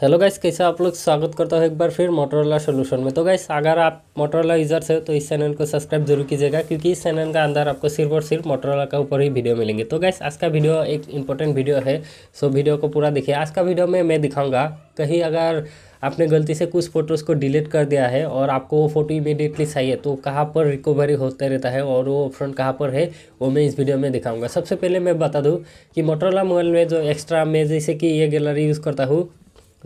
hello guys कैसे आप लोग स्वागत करता हूँ एक बार फिर मोटरोला सोल्यूशन में तो गाइस अगर आप मोटरोला यूज़र्स है तो इस चैनल को सब्सक्राइब जरूर कीजिएगा क्योंकि इस चैनल का अंदर आपको सिर्फ और सिर्फ मोटरोला का ऊपर ही वीडियो मिलेंगे तो गाइस आज का वीडियो एक इंपॉर्टेंट वीडियो है सो वीडियो को पूरा देखिए आज का वीडियो में मैं दिखाऊंगा कहीं अगर आपने गलती से कुछ फ़ोटोज़ को डिलीट कर दिया है और आपको वो फ़ोटो इमीडिएटली चाहिए तो कहाँ पर रिकवरी होते रहता है और वो ऑप्शन कहाँ पर है वो मैं इस वीडियो में दिखाऊंगा सबसे पहले मैं बता दूँ कि मोटरोला मोबाइल में जो एक्स्ट्रा मैं जैसे कि ये गैलरी यूज़ करता हूँ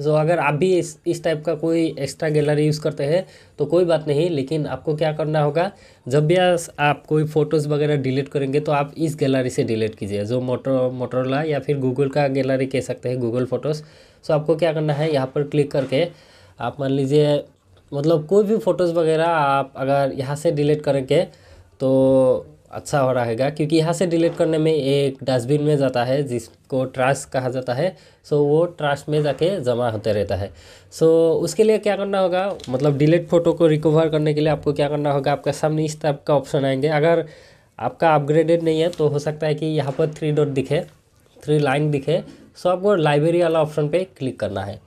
सो so, अगर आप भी इस इस टाइप का कोई एक्स्ट्रा गैलरी यूज़ करते हैं तो कोई बात नहीं लेकिन आपको क्या करना होगा जब भी आप कोई फ़ोटोज़ वगैरह डिलीट करेंगे तो आप इस गैलरी से डिलीट कीजिए जो मोटर मोटरला या फिर गूगल का गैलरी कह सकते हैं गूगल फ़ोटोज़ सो आपको क्या करना है यहाँ पर क्लिक करके आप मान लीजिए मतलब कोई भी फ़ोटोज़ वगैरह आप अगर यहाँ से डिलीट करेंगे तो अच्छा हो रहेगा क्योंकि यहाँ से डिलीट करने में एक डस्टबिन में जाता है जिसको ट्राश कहा जाता है सो वो ट्राश में जाके जमा होते रहता है सो उसके लिए क्या करना होगा मतलब डिलीट फ़ोटो को रिकवर करने के लिए आपको क्या करना होगा आपके सामने इस टाइप का ऑप्शन आएंगे अगर आपका अपग्रेडेड नहीं है तो हो सकता है कि यहाँ पर थ्री डॉट दिखे थ्री लाइन दिखे सो आपको लाइब्रेरी वाला ऑप्शन पर क्लिक करना है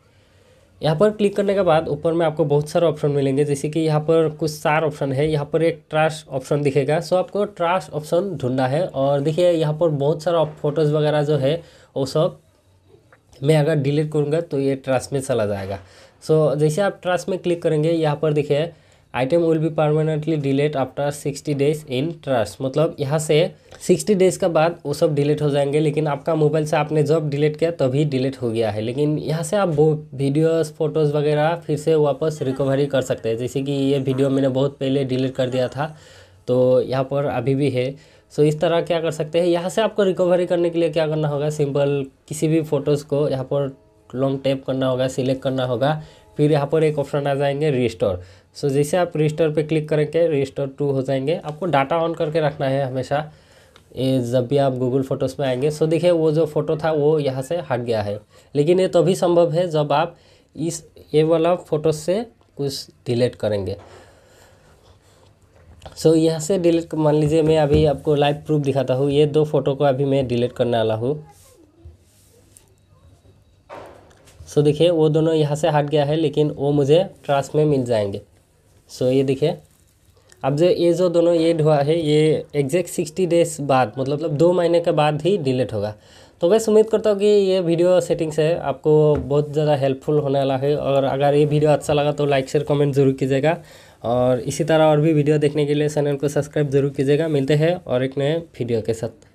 यहाँ पर क्लिक करने के बाद ऊपर में आपको बहुत सारे ऑप्शन मिलेंगे जैसे कि यहाँ पर कुछ चार ऑप्शन है यहाँ पर एक ट्रास्ट ऑप्शन दिखेगा सो आपको ट्रास ऑप्शन ढूंढना है और देखिए यहाँ पर बहुत सारा फोटोज़ वगैरह जो है वो सब मैं अगर डिलीट करूँगा तो ये ट्रास में चला जाएगा सो जैसे आप ट्रास में क्लिक करेंगे यहाँ पर देखिए item will be permanently delete after sixty days in trash मतलब यहाँ से सिक्सटी डेज के बाद वो सब डिलीट हो जाएंगे लेकिन आपका मोबाइल से आपने जब डिलीट किया तभी डिलीट हो गया है लेकिन यहाँ से आप वो वीडियोस फोटोज़ वगैरह फिर से वापस रिकवरी कर सकते हैं जैसे कि ये वीडियो मैंने बहुत पहले डिलीट कर दिया था तो यहाँ पर अभी भी है सो so, इस तरह क्या कर सकते हैं यहाँ से आपको रिकवरी करने के लिए क्या करना होगा सिंपल किसी भी फ़ोटोज़ को यहाँ पर लॉन्ग टैप करना होगा सिलेक्ट करना होगा फिर यहाँ पर एक ऑप्शन आ जाएंगे रिस्टोर सो जैसे आप रिस्टोर पे क्लिक करेंगे रिस्टोर टू हो जाएंगे आपको डाटा ऑन करके रखना है हमेशा ये जब भी आप गूगल फोटोज़ में आएंगे सो देखिए वो जो फ़ोटो था वो यहाँ से हट गया है लेकिन ये तभी तो संभव है जब आप इस ये वाला फ़ोटोज से कुछ डिलीट करेंगे सो so, यहाँ से डिलीट मान लीजिए मैं अभी आपको लाइव प्रूफ दिखाता हूँ ये दो फ़ोटो को अभी मैं डिलीट करने वाला हूँ सो देखिए वो दोनों यहाँ से हट गया है लेकिन वो मुझे ट्रास में मिल जाएंगे सो ये देखिए अब जो ये जो दोनों ये हुआ है ये एग्जैक्ट सिक्सटी डेज बाद मतलब, मतलब दो महीने के बाद ही डिलीट होगा तो वैसे उम्मीद करता हूँ कि ये वीडियो सेटिंग्स है आपको बहुत ज़्यादा हेल्पफुल होने वाला है और अगर ये वीडियो अच्छा लगा तो लाइक शेयर कमेंट जरूर कीजिएगा और इसी तरह और भी वीडियो देखने के लिए चैनल को सब्सक्राइब जरूर कीजिएगा मिलते हैं और एक नए वीडियो के साथ